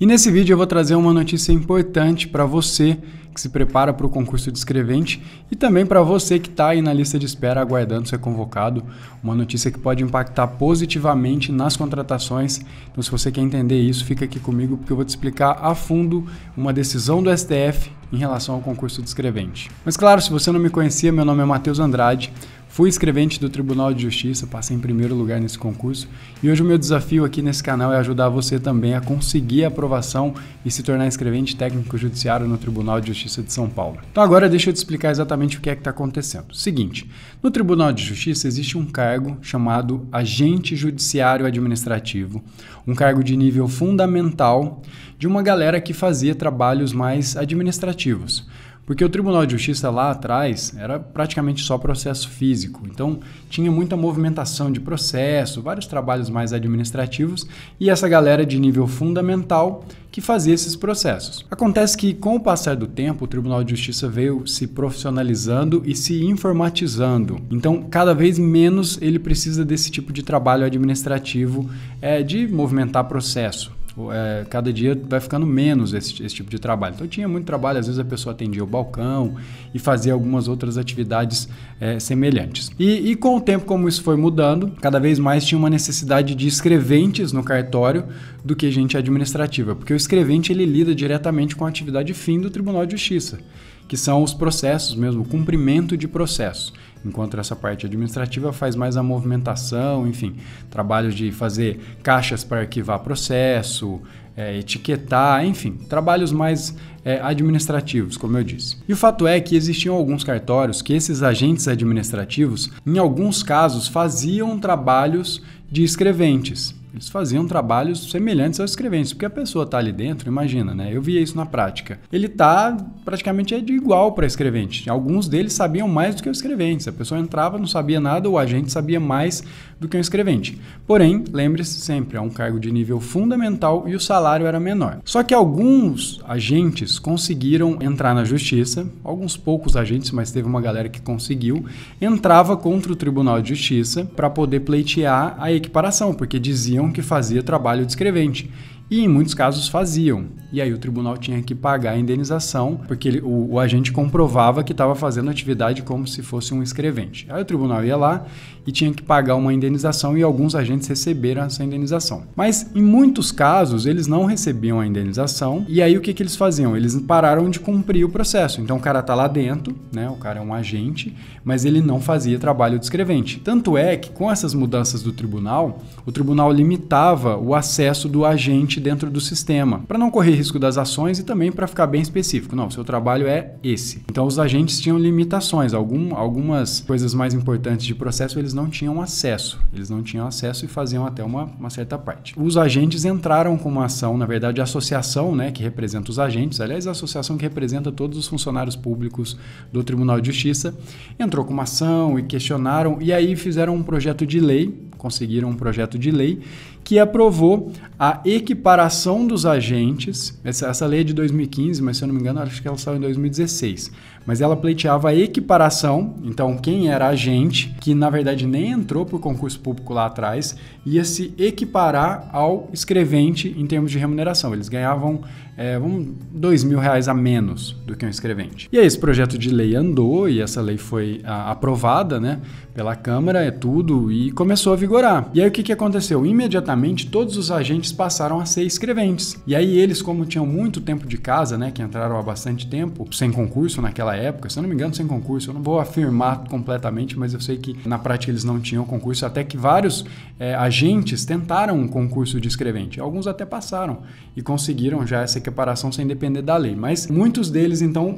E nesse vídeo eu vou trazer uma notícia importante para você que se prepara para o concurso de escrevente e também para você que está aí na lista de espera aguardando ser convocado. Uma notícia que pode impactar positivamente nas contratações. Então, se você quer entender isso, fica aqui comigo porque eu vou te explicar a fundo uma decisão do STF em relação ao concurso de escrevente. Mas claro, se você não me conhecia, meu nome é Matheus Andrade. Fui escrevente do Tribunal de Justiça, passei em primeiro lugar nesse concurso e hoje o meu desafio aqui nesse canal é ajudar você também a conseguir a aprovação e se tornar escrevente técnico judiciário no Tribunal de Justiça de São Paulo. Então agora deixa eu te explicar exatamente o que é que está acontecendo. Seguinte, no Tribunal de Justiça existe um cargo chamado agente judiciário administrativo, um cargo de nível fundamental de uma galera que fazia trabalhos mais administrativos. Porque o Tribunal de Justiça lá atrás era praticamente só processo físico. Então tinha muita movimentação de processo, vários trabalhos mais administrativos e essa galera de nível fundamental que fazia esses processos. Acontece que com o passar do tempo, o Tribunal de Justiça veio se profissionalizando e se informatizando. Então, cada vez menos ele precisa desse tipo de trabalho administrativo é, de movimentar processo. Tipo, é, cada dia vai ficando menos esse, esse tipo de trabalho. Então tinha muito trabalho, às vezes a pessoa atendia o balcão e fazia algumas outras atividades é, semelhantes. E, e, com o tempo, como isso foi mudando, cada vez mais tinha uma necessidade de escreventes no cartório do que gente administrativa, porque o escrevente ele lida diretamente com a atividade fim do Tribunal de Justiça, que são os processos mesmo, o cumprimento de processos enquanto essa parte administrativa faz mais a movimentação, enfim, trabalhos de fazer caixas para arquivar processo, é, etiquetar, enfim, trabalhos mais é, administrativos, como eu disse. E o fato é que existiam alguns cartórios que esses agentes administrativos, em alguns casos, faziam trabalhos de escreventes eles faziam trabalhos semelhantes aos escreventes, porque a pessoa está ali dentro, imagina, né? Eu via isso na prática. Ele está praticamente é de igual para escrevente. Alguns deles sabiam mais do que os escreventes. A pessoa entrava, não sabia nada, o agente sabia mais do que um escrevente. Porém, lembre-se sempre, é um cargo de nível fundamental e o salário era menor. Só que alguns agentes conseguiram entrar na justiça, alguns poucos agentes, mas teve uma galera que conseguiu, entrava contra o Tribunal de Justiça para poder pleitear a equiparação, porque diziam que fazia trabalho de escrevente. E em muitos casos faziam. E aí o tribunal tinha que pagar a indenização, porque ele, o, o, agente comprovava que estava fazendo atividade como se fosse um escrevente. Aí o tribunal ia lá e tinha que pagar uma indenização e alguns agentes receberam essa indenização. Mas em muitos casos eles não recebiam a indenização e aí o que, que eles faziam? Eles pararam de cumprir o processo. Então o cara está lá dentro, né? O cara é um agente, mas ele não fazia trabalho de escrevente. Tanto é que com essas mudanças do tribunal, o tribunal limitava o acesso do agente existe dentro do sistema, para não correr risco das ações e também para ficar bem específico. Não, seu trabalho é esse. Então os agentes tinham limitações, Algum, algumas coisas mais importantes de processo eles não tinham acesso. Eles não tinham acesso e faziam até uma, uma certa parte. Os agentes entraram com uma ação, na verdade a associação, né, que representa os agentes, aliás a associação que representa todos os funcionários públicos do Tribunal de Justiça, entrou com uma ação e questionaram e aí fizeram um projeto de lei conseguiram um projeto de lei que aprovou a equiparação dos agentes. Essa, essa lei é de 2015, mas se eu não me engano, acho que ela saiu em 2016. Mas ela pleiteava a equiparação, então quem era agente, que na verdade nem entrou para o concurso público lá atrás, ia se equiparar ao escrevente em termos de remuneração. Eles ganhavam é, um, dois mil reais a menos do que um escrevente. E aí esse projeto de lei andou e essa lei foi a, ah, aprovada né, pela Câmara, é tudo, e começou a vigorar. E aí o que, que aconteceu? Imediatamente todos os agentes passaram a ser escreventes. E aí eles, como tinham muito tempo de casa, né, que entraram há bastante tempo, sem concurso naquela época, se eu não me engano, sem concurso, eu não vou afirmar completamente, mas eu sei que na prática eles não tinham concurso, até que vários é, agentes tentaram um concurso de escrevente. Alguns até passaram e conseguiram já essa equiparação sem depender da lei. Mas muitos deles, então,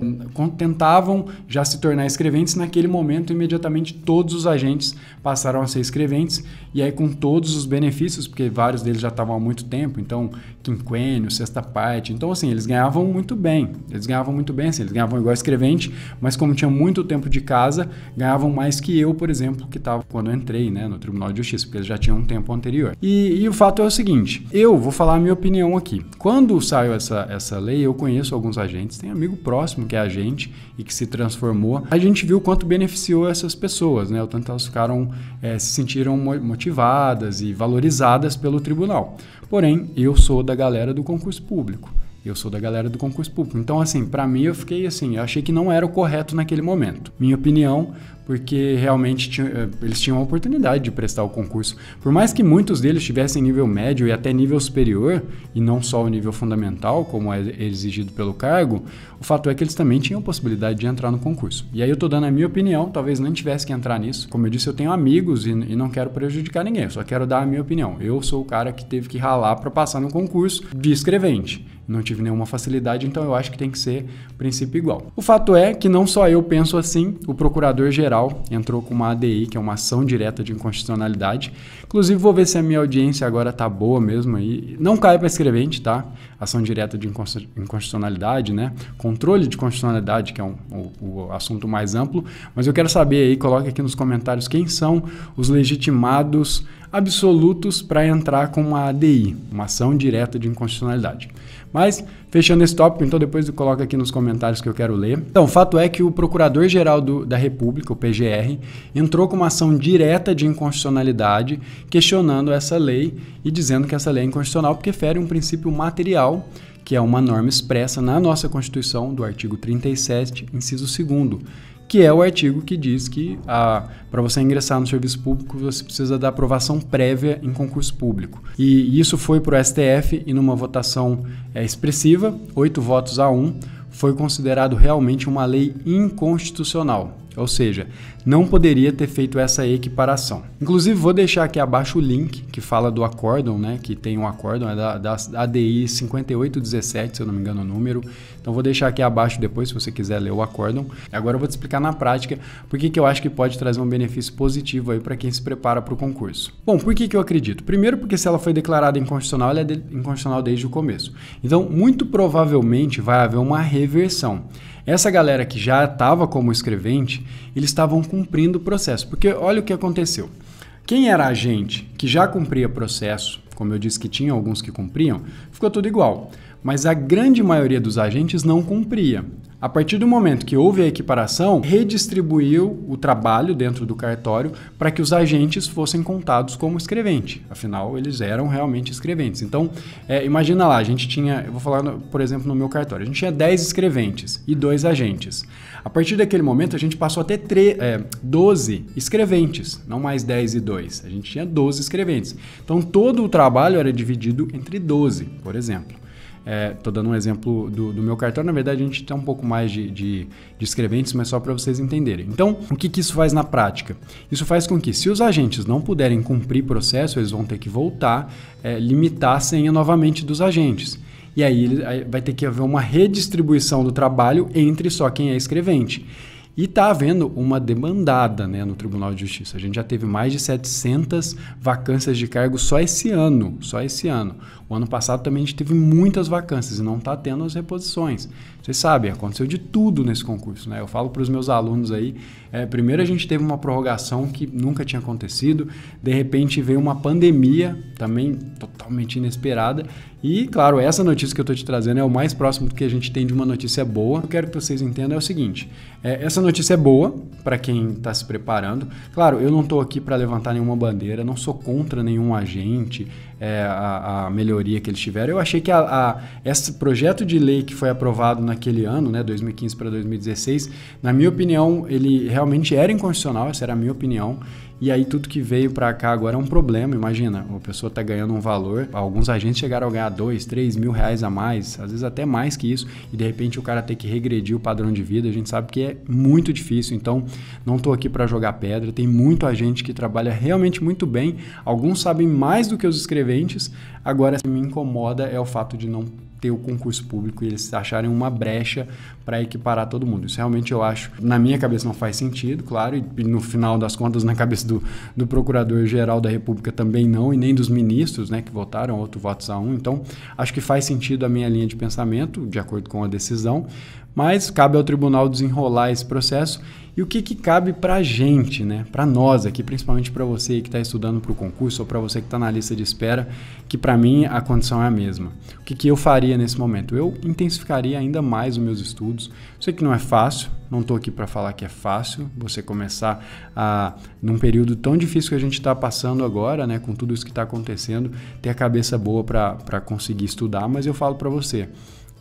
tentavam já se tornar escreventes naquele momento, imediatamente todos os agentes passaram a ser escreventes e aí, com todos os benefícios, porque vários deles já estavam há muito tempo, então, quinquênio, sexta parte. Então, assim, eles ganhavam muito bem. Eles ganhavam muito bem, assim, eles ganhavam igual escrevente, mas como tinha muito tempo de casa, ganhavam mais que eu, por exemplo, que estava quando eu entrei, né, no Tribunal de Justiça, porque eles já tinham um tempo anterior. E, e o fato é o seguinte: eu vou falar a minha opinião aqui. Quando saiu essa, essa lei, eu conheço alguns agentes, tem amigo próximo que é agente e que se transformou. A gente viu quanto beneficiou essas pessoas, né? O tanto elas ficaram, é, se sentiram motivadas motivadas e valorizadas pelo tribunal. Porém, eu sou da galera do concurso público. Eu sou da galera do concurso público. Então, assim, para mim eu fiquei assim, eu achei que não era o correto naquele momento. Minha opinião, porque realmente tinha, eh, eles tinham a oportunidade de prestar o concurso. Por mais que muitos deles tivessem nível médio e até nível superior, e não só o nível fundamental, como é exigido pelo cargo, o fato é que eles também tinham possibilidade de entrar no concurso. E aí eu tô dando a minha opinião, talvez nem tivesse que entrar nisso. Como eu disse, eu tenho amigos e, e não quero prejudicar ninguém, eu só quero dar a minha opinião. Eu sou o cara que teve que ralar para passar no concurso de escrevente não tive nenhuma facilidade, então eu acho que tem que ser princípio igual. O fato é que não só eu penso assim, o procurador-geral entrou com uma ADI, que é uma ação direta de inconstitucionalidade. Inclusive, vou ver se a minha audiência agora tá boa mesmo aí. Não cai para escrevente, tá? Ação direta de inconstitucionalidade, né? Controle de constitucionalidade, que é um, o, o assunto mais amplo. Mas eu quero saber aí, coloca aqui nos comentários quem são os legitimados absolutos para entrar com uma ADI, uma ação direta de inconstitucionalidade. Mas, fechando esse tópico, então depois eu coloco aqui nos comentários que eu quero ler. Então, o fato é que o Procurador-Geral da República, o PGR, entrou com uma ação direta de inconstitucionalidade questionando essa lei e dizendo que essa lei é inconstitucional porque fere um princípio material que é uma norma expressa na nossa Constituição, do artigo 37, inciso 2 que é o artigo que diz que ah, para você ingressar no serviço público você precisa da aprovação prévia em concurso público. E isso foi para o STF e numa votação é, expressiva, oito votos a um, foi considerado realmente uma lei inconstitucional. Ou seja, não poderia ter feito essa equiparação. Inclusive, vou deixar aqui abaixo o link que fala do acórdão, né? Que tem um acórdão, é da, da ADI 5817, se eu não me engano o número. Então, vou deixar aqui abaixo depois, se você quiser ler o acórdão. Agora eu vou te explicar na prática por que, que eu acho que pode trazer um benefício positivo aí para quem se prepara para o concurso. Bom, por que, que eu acredito? Primeiro, porque se ela foi declarada inconstitucional, ela é de, inconstitucional desde o começo. Então, muito provavelmente vai haver uma reversão. Essa galera que já estava como escrevente, eles estavam cumprindo o processo. Porque olha o que aconteceu. Quem era a gente que já cumpria processo, como eu disse que tinha alguns que cumpriam, ficou tudo igual mas a grande maioria dos agentes não cumpria. A partir do momento que houve a equiparação, redistribuiu o trabalho dentro do cartório para que os agentes fossem contados como escrevente. Afinal, eles eram realmente escreventes. Então, é, imagina lá, a gente tinha, eu vou falar, no, por exemplo, no meu cartório, a gente tinha 10 escreventes e dois agentes. A partir daquele momento, a gente passou a ter é, 12 escreventes, não mais 10 e 2. A gente tinha 12 escreventes. Então, todo o trabalho era dividido entre 12, por exemplo. Estou é, dando um exemplo do, do, meu cartão. Na verdade, a gente tem um pouco mais de, de, de escreventes, mas só para vocês entenderem. Então, o que, que isso faz na prática? Isso faz com que, se os agentes não puderem cumprir processo, eles vão ter que voltar, é, limitar a senha novamente dos agentes. E aí, aí vai ter que haver uma redistribuição do trabalho entre só quem é escrevente. E está havendo uma demandada né, no Tribunal de Justiça. A gente já teve mais de 700 vacâncias de cargo só esse ano, só esse ano. O ano passado também a gente teve muitas vacâncias e não está tendo as reposições. Vocês sabem, aconteceu de tudo nesse concurso. Né? Eu falo para os meus alunos aí, é, primeiro a gente teve uma prorrogação que nunca tinha acontecido, de repente veio uma pandemia, também totalmente inesperada, e claro, essa notícia que eu estou te trazendo é o mais próximo que a gente tem de uma notícia boa. Eu quero que vocês entendam é o seguinte, é, essa notícia é boa para quem está se preparando. Claro, eu não estou aqui para levantar nenhuma bandeira, não sou contra nenhum agente, é, a, a, melhoria que eles tiveram. Eu achei que a, a, esse projeto de lei que foi aprovado naquele ano, né, 2015 para 2016, na minha opinião, ele realmente era inconstitucional, essa era a minha opinião. E aí tudo que veio para cá agora é um problema, imagina. A pessoa tá ganhando um valor, alguns agentes chegaram a ganhar dois, três mil reais a mais, às vezes até mais que isso, e de repente o cara tem que regredir o padrão de vida, a gente sabe que é muito difícil, então não tô aqui para jogar pedra, tem muito agente que trabalha realmente muito bem, alguns sabem mais do que os escreventes, agora o que me incomoda é o fato de não ter o concurso público e eles acharem uma brecha para equiparar todo mundo. Isso realmente eu acho, na minha cabeça não faz sentido, claro, e no final das contas, na cabeça do, do Procurador-Geral da República também não, e nem dos ministros, né, que votaram outro votos a um. Então, acho que faz sentido a minha linha de pensamento, de acordo com a decisão, mas cabe ao tribunal desenrolar esse processo e o que, que cabe para a gente, né? para nós aqui, principalmente para tá você que está estudando para o concurso ou para você que está na lista de espera, que para mim a condição é a mesma. O que, que eu faria nesse momento? Eu intensificaria ainda mais os meus estudos. Sei que não é fácil, não estou aqui para falar que é fácil você começar a, num período tão difícil que a gente está passando agora, né, com tudo isso que está acontecendo, ter a cabeça boa para conseguir estudar, mas eu falo para você,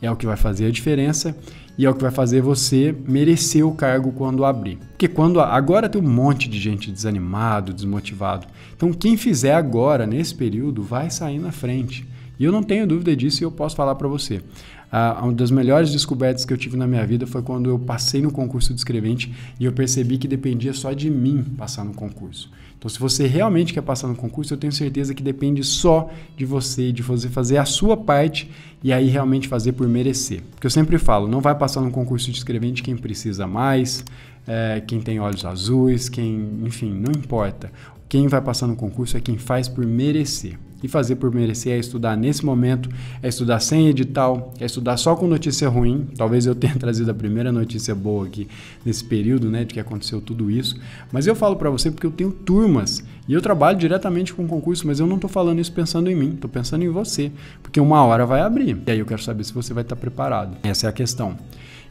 é o que vai fazer a diferença e é o que vai fazer você merecer o cargo quando abrir. Porque quando agora tem um monte de gente desanimado, desmotivado. Então quem fizer agora nesse período vai sair na frente. E eu não tenho dúvida disso e eu posso falar para você. Ah, uma das melhores descobertas que eu tive na minha vida foi quando eu passei no concurso de escrevente e eu percebi que dependia só de mim passar no concurso. Então, se você realmente quer passar no concurso, eu tenho certeza que depende só de você, de você fazer a sua parte e aí realmente fazer por merecer. Porque eu sempre falo, não vai passar no concurso de escrevente quem precisa mais, é, quem tem olhos azuis, quem, enfim, não importa. Quem vai passar no concurso é quem faz por merecer. E fazer por merecer é estudar nesse momento, é estudar sem edital, é estudar só com notícia ruim. Talvez eu tenha trazido a primeira notícia boa aqui nesse período, né, de que aconteceu tudo isso. Mas eu falo para você porque eu tenho turmas e eu trabalho diretamente com concurso, mas eu não estou falando isso pensando em mim, estou pensando em você, porque uma hora vai abrir. E aí eu quero saber se você vai estar tá preparado. Essa é a questão.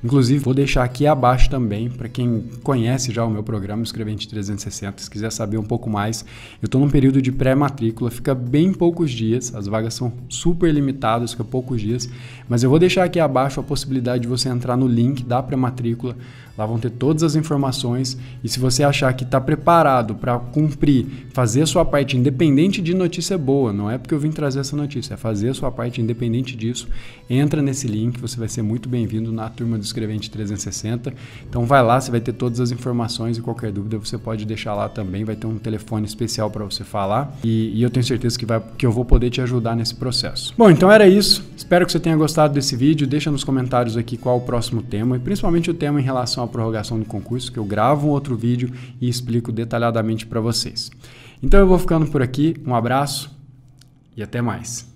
Inclusive, vou deixar aqui abaixo também, para quem conhece já o meu programa Escrevente 360, se quiser saber um pouco mais. Eu estou num período de pré-matrícula, fica bem poucos dias, as vagas são super limitadas, fica poucos dias, mas eu vou deixar aqui abaixo a possibilidade de você entrar no link da pré-matrícula, lá vão ter todas as informações e se você achar que está preparado para cumprir, fazer a sua parte independente de notícia boa, não é porque eu vim trazer essa notícia, é fazer a sua parte independente disso, entra nesse link, você vai ser muito bem-vindo na turma de Escrevente 360. Então vai lá, você vai ter todas as informações e qualquer dúvida você pode deixar lá também. Vai ter um telefone especial para você falar e, e, eu tenho certeza que, vai, que eu vou poder te ajudar nesse processo. Bom, então era isso. Espero que você tenha gostado desse vídeo. Deixa nos comentários aqui qual o próximo tema e principalmente o tema em relação à prorrogação do concurso, que eu gravo um outro vídeo e explico detalhadamente para vocês. Então eu vou ficando por aqui. Um abraço e até mais.